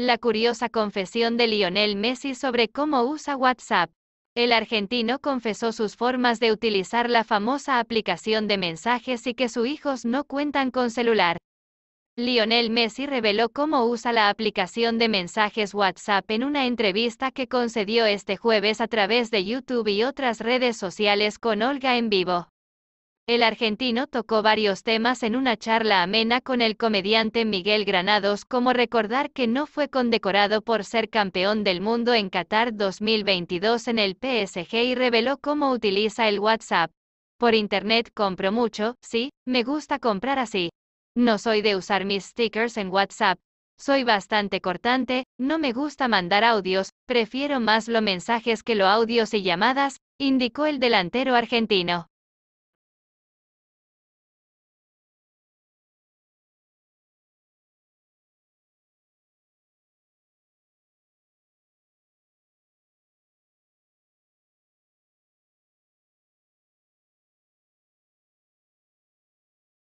La curiosa confesión de Lionel Messi sobre cómo usa WhatsApp. El argentino confesó sus formas de utilizar la famosa aplicación de mensajes y que sus hijos no cuentan con celular. Lionel Messi reveló cómo usa la aplicación de mensajes WhatsApp en una entrevista que concedió este jueves a través de YouTube y otras redes sociales con Olga en vivo. El argentino tocó varios temas en una charla amena con el comediante Miguel Granados, como recordar que no fue condecorado por ser campeón del mundo en Qatar 2022 en el PSG y reveló cómo utiliza el WhatsApp. Por internet compro mucho, sí, me gusta comprar así. No soy de usar mis stickers en WhatsApp. Soy bastante cortante, no me gusta mandar audios, prefiero más los mensajes que los audios y llamadas, indicó el delantero argentino.